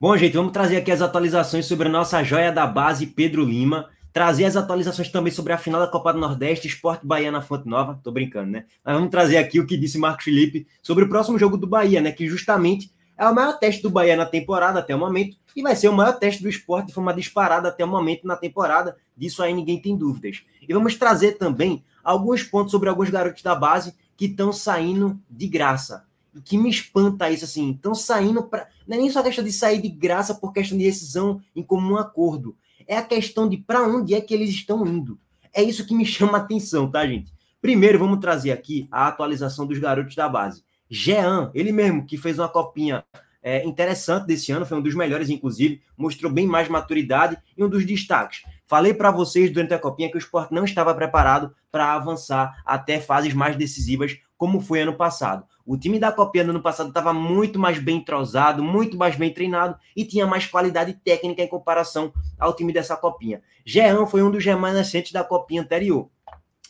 Bom, gente, vamos trazer aqui as atualizações sobre a nossa joia da base, Pedro Lima. Trazer as atualizações também sobre a final da Copa do Nordeste, Esporte Bahia na Fonte Nova. Tô brincando, né? Mas vamos trazer aqui o que disse Marcos Felipe sobre o próximo jogo do Bahia, né? Que justamente é o maior teste do Bahia na temporada até o momento e vai ser o maior teste do esporte de forma disparada até o momento na temporada. Disso aí ninguém tem dúvidas. E vamos trazer também alguns pontos sobre alguns garotos da base que estão saindo de graça que me espanta é isso, assim, estão saindo para. Não é nem só questão de sair de graça por questão de decisão em comum acordo. É a questão de para onde é que eles estão indo. É isso que me chama a atenção, tá, gente? Primeiro, vamos trazer aqui a atualização dos garotos da base. Jean, ele mesmo, que fez uma copinha é, interessante desse ano, foi um dos melhores, inclusive, mostrou bem mais maturidade e um dos destaques. Falei para vocês durante a copinha que o esporte não estava preparado para avançar até fases mais decisivas, como foi ano passado. O time da Copinha no passado estava muito mais bem entrosado, muito mais bem treinado e tinha mais qualidade técnica em comparação ao time dessa Copinha. Jean foi um dos remanescentes da Copinha anterior.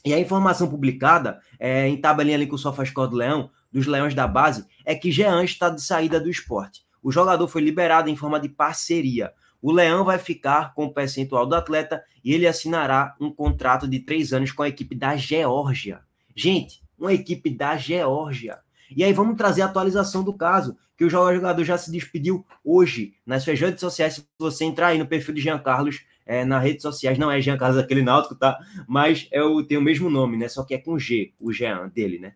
E a informação publicada é, em tabelinha ali com o Sofascor do Leão, dos Leões da base, é que Jean está de saída do esporte. O jogador foi liberado em forma de parceria. O Leão vai ficar com o percentual do atleta e ele assinará um contrato de três anos com a equipe da Geórgia. Gente, uma equipe da Geórgia. E aí vamos trazer a atualização do caso, que o jogador já se despediu hoje nas suas redes sociais. Se você entrar aí no perfil de Jean Carlos é, nas redes sociais, não é Jean Carlos aquele náutico, tá? Mas é o, tem o mesmo nome, né? Só que é com G, o Jean dele, né?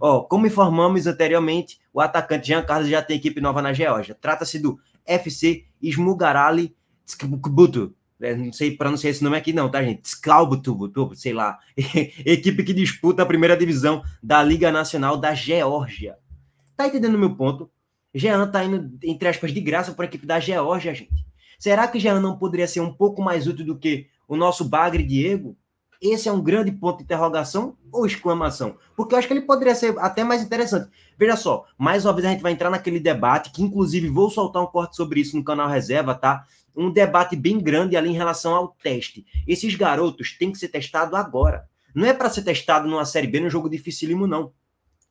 Ó, como informamos anteriormente, o atacante Jean Carlos já tem equipe nova na Geórgia. Trata-se do FC Smugarali Skbuto, é, não sei pronunciar esse nome aqui não, tá, gente? Skalbutubutubu, sei lá. Equipe que disputa a primeira divisão da Liga Nacional da Geórgia. Tá entendendo o meu ponto? Jean tá indo, entre aspas, de graça para a equipe da Geórgia, gente. Será que Jean não poderia ser um pouco mais útil do que o nosso Bagre Diego? Esse é um grande ponto de interrogação ou exclamação? Porque eu acho que ele poderia ser até mais interessante. Veja só, mais uma vez a gente vai entrar naquele debate, que inclusive vou soltar um corte sobre isso no canal Reserva, tá? um debate bem grande ali em relação ao teste. Esses garotos têm que ser testados agora. Não é para ser testado numa Série B, num jogo dificílimo, não.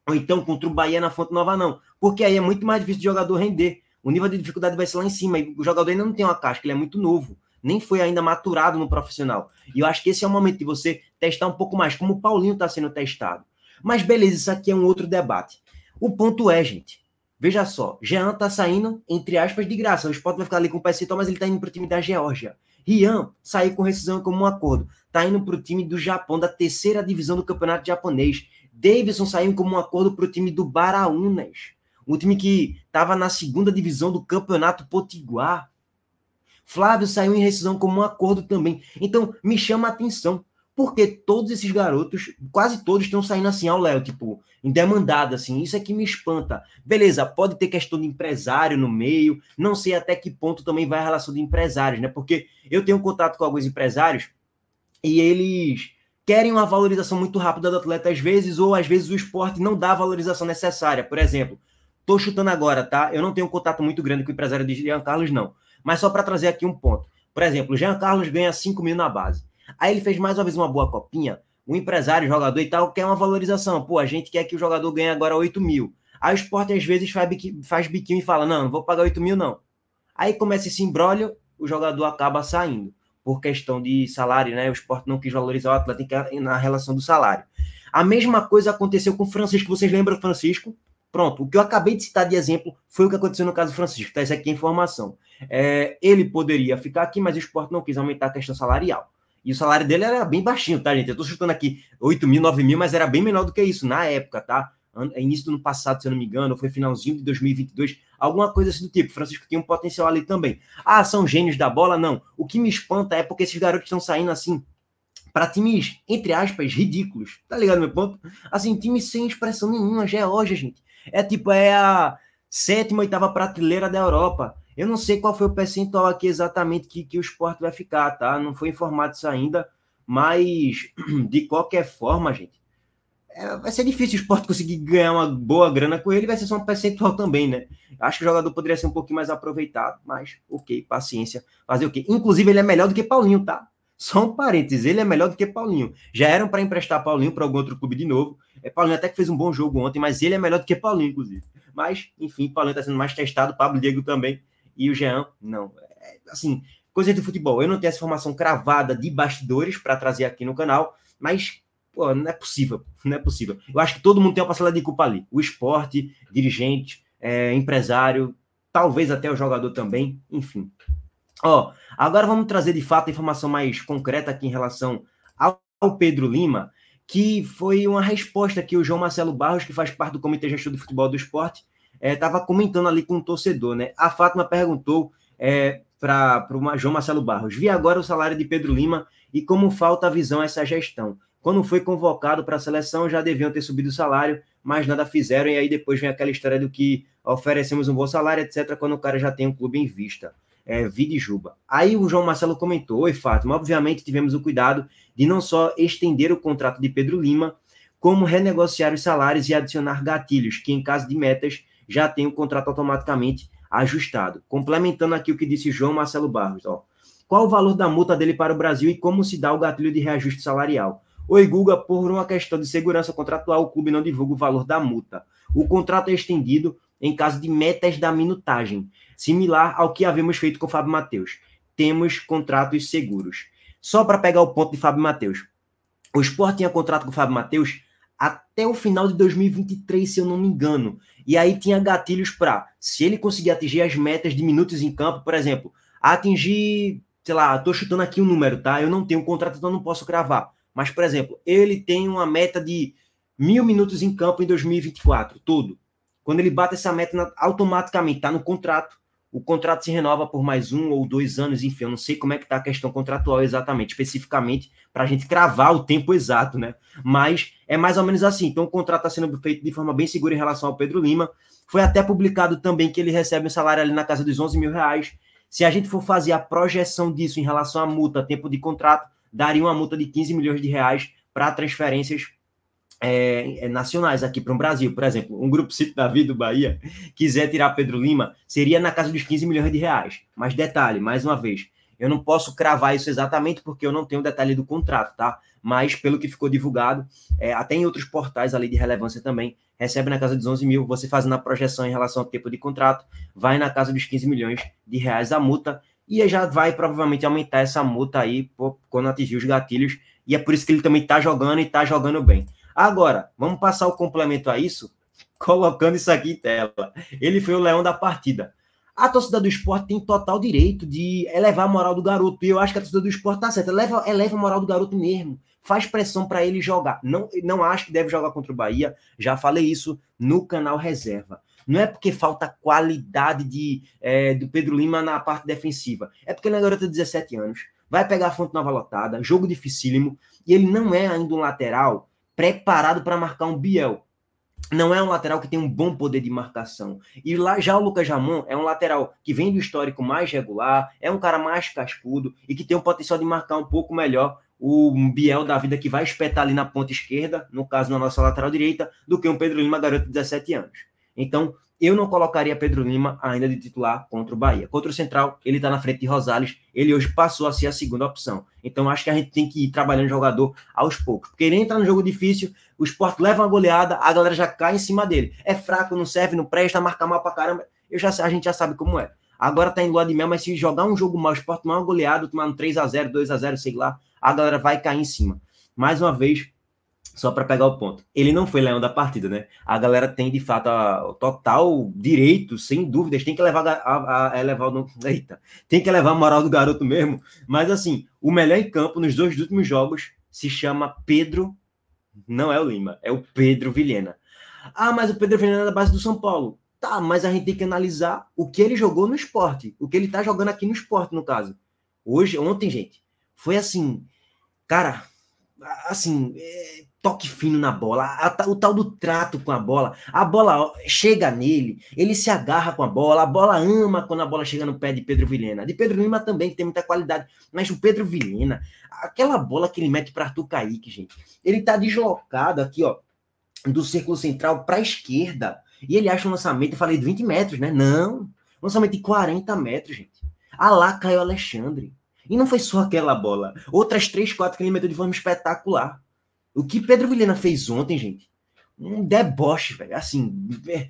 Ou então contra o Bahia na Fonte Nova, não. Porque aí é muito mais difícil de jogador render. O nível de dificuldade vai ser lá em cima. E o jogador ainda não tem uma casca, ele é muito novo. Nem foi ainda maturado no profissional. E eu acho que esse é o momento de você testar um pouco mais, como o Paulinho está sendo testado. Mas beleza, isso aqui é um outro debate. O ponto é, gente, Veja só, Jean tá saindo, entre aspas, de graça. O Sport vai ficar ali com o PSV, mas ele tá indo pro time da Geórgia. Rian saiu com rescisão como um acordo. Tá indo pro time do Japão, da terceira divisão do campeonato japonês. Davidson saiu como um acordo pro time do Baraunas. Um time que tava na segunda divisão do campeonato potiguar. Flávio saiu em rescisão como um acordo também. Então, me chama a atenção porque todos esses garotos, quase todos, estão saindo assim ao Léo, tipo, em demandada, assim. Isso é que me espanta. Beleza, pode ter questão de empresário no meio, não sei até que ponto também vai a relação de empresários, né? Porque eu tenho contato com alguns empresários e eles querem uma valorização muito rápida do atleta, às vezes, ou às vezes o esporte não dá a valorização necessária. Por exemplo, tô chutando agora, tá? Eu não tenho um contato muito grande com o empresário de Jean Carlos, não. Mas só para trazer aqui um ponto. Por exemplo, Jean Carlos ganha 5 mil na base. Aí ele fez mais uma vez uma boa copinha. O empresário, o jogador e tal, quer é uma valorização. Pô, a gente quer que o jogador ganhe agora 8 mil. Aí o esporte às vezes faz, biquinho, faz biquinho e fala: não, não vou pagar 8 mil, não. Aí começa esse imbróglio, o jogador acaba saindo por questão de salário, né? O esporte não quis valorizar o atleta na relação do salário. A mesma coisa aconteceu com o Francisco. Vocês lembram do Francisco? Pronto, o que eu acabei de citar de exemplo foi o que aconteceu no caso do Francisco, tá? Isso aqui é informação. É, ele poderia ficar aqui, mas o esporte não quis aumentar a questão salarial. E o salário dele era bem baixinho, tá, gente? Eu tô chutando aqui 8 mil, 9 mil, mas era bem menor do que isso na época, tá? É início do ano passado, se eu não me engano, ou foi finalzinho de 2022, alguma coisa assim do tipo. Francisco tem um potencial ali também. Ah, são gênios da bola? Não. O que me espanta é porque esses garotos estão saindo assim para times, entre aspas, ridículos. Tá ligado meu ponto? Assim, times sem expressão nenhuma, Geórgia, gente. É tipo, é a sétima, oitava prateleira da Europa. Eu não sei qual foi o percentual aqui exatamente que, que o esporte vai ficar, tá? Não foi informado isso ainda, mas de qualquer forma, gente, é, vai ser difícil o esporte conseguir ganhar uma boa grana com ele, vai ser só um percentual também, né? Acho que o jogador poderia ser um pouquinho mais aproveitado, mas ok, paciência, fazer o quê? Inclusive, ele é melhor do que Paulinho, tá? Só um parênteses, ele é melhor do que Paulinho. Já eram para emprestar Paulinho para algum outro clube de novo. É, Paulinho até que fez um bom jogo ontem, mas ele é melhor do que Paulinho, inclusive. Mas, enfim, Paulinho está sendo mais testado, Pablo Diego também. E o Jean, não. É, assim, coisa de futebol. Eu não tenho essa formação cravada de bastidores para trazer aqui no canal, mas pô, não é possível. Não é possível. Eu acho que todo mundo tem uma parcela de culpa ali. O esporte, dirigente, é, empresário, talvez até o jogador também, enfim. Ó, agora vamos trazer de fato a informação mais concreta aqui em relação ao, ao Pedro Lima, que foi uma resposta que o João Marcelo Barros, que faz parte do Comitê Gestor de Futebol do Esporte, estava é, comentando ali com um torcedor, né? A Fátima perguntou é, para o João Marcelo Barros: vi agora o salário de Pedro Lima e como falta a visão a essa gestão. Quando foi convocado para a seleção, já deviam ter subido o salário, mas nada fizeram. E aí depois vem aquela história do que oferecemos um bom salário, etc., quando o cara já tem um clube em vista. É, e Juba. Aí o João Marcelo comentou: Oi, Fátima, obviamente tivemos o cuidado de não só estender o contrato de Pedro Lima, como renegociar os salários e adicionar gatilhos, que em caso de metas já tem o contrato automaticamente ajustado. Complementando aqui o que disse João Marcelo Barros, ó. Qual o valor da multa dele para o Brasil e como se dá o gatilho de reajuste salarial? Oi, Guga, por uma questão de segurança contratual, o clube não divulga o valor da multa. O contrato é estendido em caso de metas da minutagem, similar ao que havíamos feito com o Fábio Matheus. Temos contratos seguros. Só para pegar o ponto de Fábio Matheus. O Sport tinha contrato com o Fábio Matheus até o final de 2023, se eu não me engano. E aí tinha gatilhos para, se ele conseguir atingir as metas de minutos em campo, por exemplo, atingir, sei lá, tô chutando aqui um número, tá? Eu não tenho um contrato, então não posso cravar. Mas, por exemplo, ele tem uma meta de mil minutos em campo em 2024, tudo. Quando ele bate essa meta, automaticamente está no contrato, o contrato se renova por mais um ou dois anos, enfim, eu não sei como é que está a questão contratual exatamente, especificamente, para a gente cravar o tempo exato, né? Mas é mais ou menos assim. Então, o contrato está sendo feito de forma bem segura em relação ao Pedro Lima. Foi até publicado também que ele recebe um salário ali na casa dos 11 mil reais. Se a gente for fazer a projeção disso em relação à multa, tempo de contrato, daria uma multa de 15 milhões de reais para transferências é, é, nacionais aqui para o Brasil. Por exemplo, um grupo Cito Davi do Bahia quiser tirar Pedro Lima, seria na casa dos 15 milhões de reais. Mas detalhe, mais uma vez, eu não posso cravar isso exatamente porque eu não tenho o detalhe do contrato, tá? Mas pelo que ficou divulgado, é, até em outros portais ali de relevância também, recebe na casa dos 11 mil, você fazendo a projeção em relação ao tempo de contrato, vai na casa dos 15 milhões de reais a multa, e já vai provavelmente aumentar essa multa aí pô, quando atingir os gatilhos, e é por isso que ele também está jogando e está jogando bem. Agora, vamos passar o complemento a isso, colocando isso aqui em tela. Ele foi o leão da partida. A torcida do esporte tem total direito de elevar a moral do garoto. E eu acho que a torcida do esporte tá certa. Eleva, eleva a moral do garoto mesmo. Faz pressão para ele jogar. Não, não acho que deve jogar contra o Bahia. Já falei isso no canal Reserva. Não é porque falta qualidade de, é, do Pedro Lima na parte defensiva. É porque ele é garoto de 17 anos. Vai pegar a fonte nova lotada, jogo dificílimo. E ele não é ainda um lateral preparado para marcar um Biel. Não é um lateral que tem um bom poder de marcação. E lá já o Lucas Ramon é um lateral que vem do histórico mais regular, é um cara mais cascudo e que tem o potencial de marcar um pouco melhor o Biel da vida que vai espetar ali na ponta esquerda, no caso na nossa lateral direita, do que um Pedro Lima garoto de 17 anos. Então, eu não colocaria Pedro Lima ainda de titular contra o Bahia. Contra o Central, ele está na frente de Rosales, ele hoje passou a ser a segunda opção. Então acho que a gente tem que ir trabalhando o jogador aos poucos. Porque ele entra no jogo difícil, o esporte leva uma goleada, a galera já cai em cima dele. É fraco, não serve, não presta, marca mal pra caramba. Eu já, a gente já sabe como é. Agora tá em lua de mel, mas se jogar um jogo mal, o esporte tomar uma goleada, tomar um 3x0, 2x0, sei lá, a galera vai cair em cima. Mais uma vez, só para pegar o ponto. Ele não foi leão da partida, né? A galera tem, de fato, o total direito, sem dúvidas, tem que levar a, a, a é elevar o... Eita, tem que levar a moral do garoto mesmo. Mas, assim, o melhor em campo nos dois últimos jogos se chama Pedro... Não é o Lima, é o Pedro Vilhena. Ah, mas o Pedro Vilhena é da base do São Paulo. Tá, mas a gente tem que analisar o que ele jogou no esporte, o que ele tá jogando aqui no esporte, no caso. Hoje, ontem, gente, foi assim, cara, assim, é, toque fino na bola, a, o tal do trato com a bola. A bola chega nele, ele se agarra com a bola, a bola ama quando a bola chega no pé de Pedro Vilhena. De Pedro Lima também, que tem muita qualidade, mas o Pedro Vilhena, aquela bola que ele mete para Arthur Kaique, gente, ele tá deslocado aqui, ó, do círculo central para a esquerda, e ele acha um lançamento, eu falei de 20 metros, né? Não, lançamento de 40 metros, gente. A lá caiu Alexandre. E não foi só aquela bola. Outras 3, 4 que ele meteu de forma espetacular. O que Pedro Vilhena fez ontem, gente, um deboche, velho. Assim, é,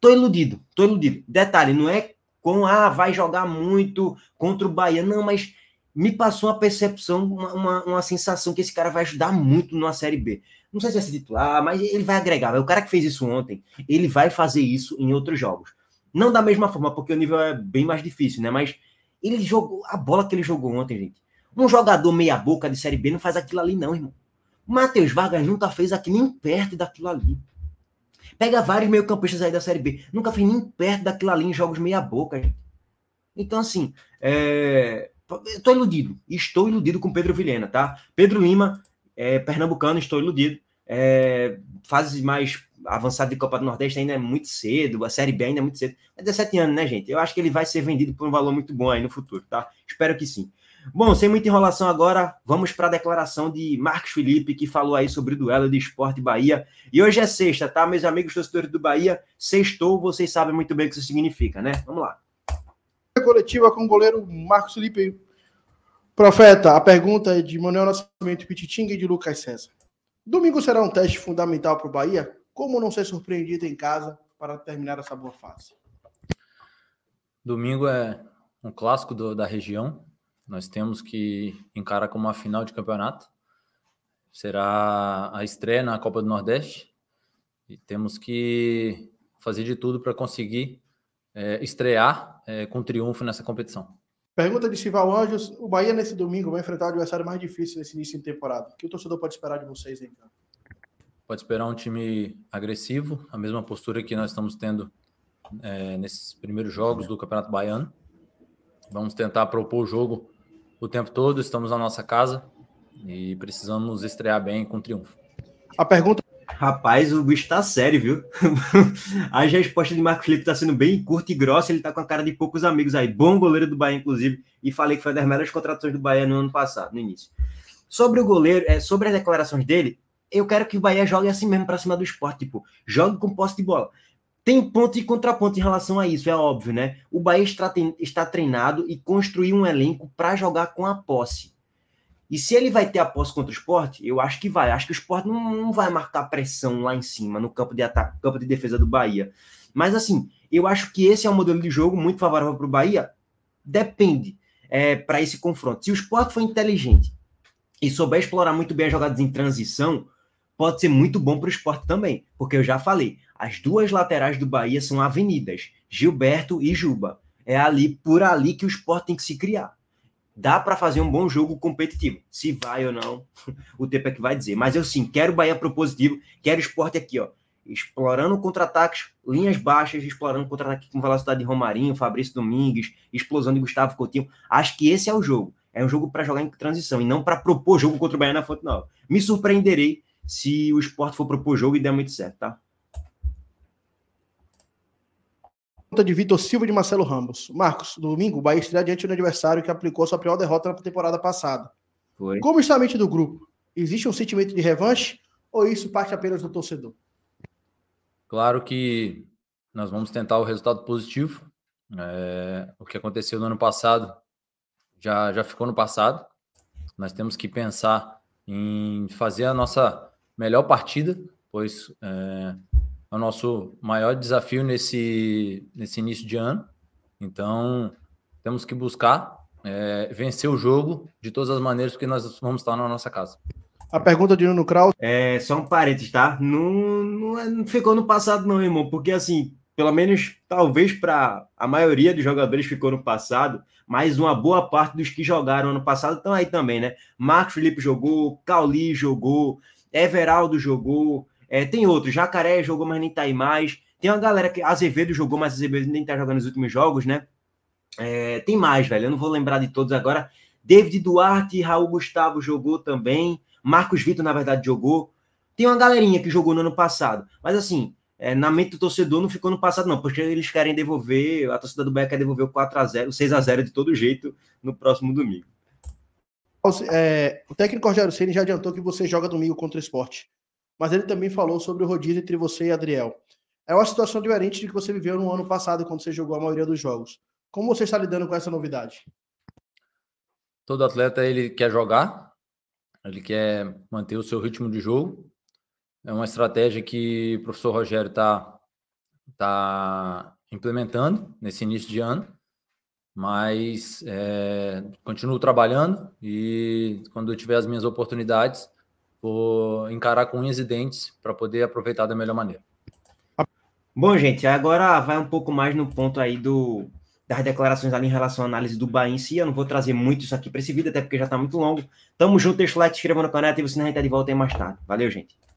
tô iludido, tô iludido. Detalhe, não é com, ah, vai jogar muito contra o Bahia. Não, mas me passou uma percepção, uma, uma, uma, sensação que esse cara vai ajudar muito na Série B. Não sei se vai é ser titular, mas ele vai agregar. É o cara que fez isso ontem, ele vai fazer isso em outros jogos. Não da mesma forma, porque o nível é bem mais difícil, né? Mas ele jogou, a bola que ele jogou ontem, gente. Um jogador meia-boca de Série B não faz aquilo ali, não, irmão. Matheus Vargas nunca fez aqui nem perto daquilo ali. Pega vários meio-campistas aí da Série B, nunca fez nem perto daquilo ali em jogos meia-boca. Então, assim, é... estou iludido. Estou iludido com Pedro Vilhena, tá? Pedro Lima, é, pernambucano, estou iludido. É, fase mais avançada de Copa do Nordeste ainda é muito cedo, a Série B ainda é muito cedo. É 17 anos, né, gente? Eu acho que ele vai ser vendido por um valor muito bom aí no futuro, tá? Espero que sim. Bom, sem muita enrolação agora, vamos para a declaração de Marcos Felipe, que falou aí sobre o duelo de Esporte Bahia. E hoje é sexta, tá, meus amigos torcedores do Bahia? Sextou, vocês sabem muito bem o que isso significa, né? Vamos lá. Coletiva com o goleiro Marcos Felipe. Profeta, a pergunta é de Manuel Nascimento Pititinga e de Lucas César. Domingo será um teste fundamental para o Bahia? Como não ser surpreendido em casa para terminar essa boa fase? Domingo é um clássico do, da região, nós temos que encarar como uma final de campeonato. Será a estreia na Copa do Nordeste e temos que fazer de tudo para conseguir é, estrear é, com triunfo nessa competição. Pergunta de Sival Anjos: o Bahia nesse domingo vai enfrentar o adversário mais difícil nesse início de temporada. O que o torcedor pode esperar de vocês em campo? Pode esperar um time agressivo, a mesma postura que nós estamos tendo é, nesses primeiros jogos do Campeonato Baiano. Vamos tentar propor o jogo o tempo todo, estamos na nossa casa e precisamos estrear bem com triunfo. A pergunta. Rapaz, o bicho tá sério, viu? a resposta de Marcos Felipe tá sendo bem curta e grossa, ele tá com a cara de poucos amigos aí. Bom goleiro do Bahia, inclusive, e falei que foi uma das melhores contratações do Bahia no ano passado, no início. Sobre o goleiro, é, sobre as declarações dele, eu quero que o Bahia jogue assim mesmo pra cima do esporte, tipo, jogue com posse de bola. Tem ponto e contraponto em relação a isso, é óbvio, né? O Bahia está treinado e construiu um elenco para jogar com a posse. E se ele vai ter a posse contra o esporte, eu acho que vai. Acho que o esporte não, não vai marcar pressão lá em cima, no campo de ataque, campo de defesa do Bahia. Mas assim, eu acho que esse é um modelo de jogo muito favorável para o Bahia. Depende é, para esse confronto. Se o esporte for inteligente e souber explorar muito bem as jogadas em transição, pode ser muito bom para o esporte também, porque eu já falei, as duas laterais do Bahia são avenidas, Gilberto e Juba. É ali por ali que o esporte tem que se criar. Dá para fazer um bom jogo competitivo. Se vai ou não, o tempo é que vai dizer. Mas eu sim, quero o Bahia propositivo, quero o esporte aqui, ó. Explorando contra-ataques, linhas baixas, explorando contra-ataque com velocidade de Romarinho, Fabrício Domingues, explosão de Gustavo Coutinho. Acho que esse é o jogo. É um jogo para jogar em transição e não para propor jogo contra o Bahia na Fonte Nova. Me surpreenderei se o esporte for propor jogo e der muito certo, tá? Conta de Vitor Silva e de Marcelo Ramos. Marcos, domingo, o Bahia estreia diante do adversário que aplicou sua pior derrota na temporada passada. Foi. Como está a mente do grupo? Existe um sentimento de revanche ou isso parte apenas do torcedor? Claro que nós vamos tentar o resultado positivo. É, o que aconteceu no ano passado já, já ficou no passado. Nós temos que pensar em fazer a nossa melhor partida, pois é, é o nosso maior desafio nesse, nesse início de ano. Então, temos que buscar é, vencer o jogo de todas as maneiras, porque nós vamos estar na nossa casa. A pergunta de Nuno Kraus. É, só um parênteses, tá? Não, não, é, não ficou no passado, não, irmão, porque assim, pelo menos talvez para a maioria dos jogadores ficou no passado, mas uma boa parte dos que jogaram ano passado estão aí também, né? Marcos Felipe jogou, Cauli jogou, Everaldo jogou, é, tem outro, Jacaré jogou, mas nem tá aí mais. Tem uma galera que Azevedo jogou, mas Azevedo nem tá jogando nos últimos jogos, né? É, tem mais, velho, eu não vou lembrar de todos agora. David Duarte, Raul Gustavo jogou também. Marcos Vitor, na verdade, jogou. Tem uma galerinha que jogou no ano passado. Mas assim, é, na mente do torcedor não ficou no passado, não, porque eles querem devolver, a torcida do Bahia quer devolver o 4x0, 6x0 de todo jeito no próximo domingo. É, o técnico Rogério Ceni já adiantou que você joga domingo contra o esporte, mas ele também falou sobre o rodízio entre você e Adriel. É uma situação diferente de que você viveu no ano passado, quando você jogou a maioria dos jogos. Como você está lidando com essa novidade? Todo atleta ele quer jogar, ele quer manter o seu ritmo de jogo. É uma estratégia que o professor Rogério está tá implementando nesse início de ano. Mas é, continuo trabalhando e quando eu tiver as minhas oportunidades, vou encarar com unhas e dentes para poder aproveitar da melhor maneira. Bom, gente, agora vai um pouco mais no ponto aí do, das declarações ali em relação à análise do Bahia em si. Eu não vou trazer muito isso aqui para esse vídeo, até porque já está muito longo. Tamo junto, deixa o like, se inscreva no canal e você a gente tá de volta aí mais tarde. Valeu, gente.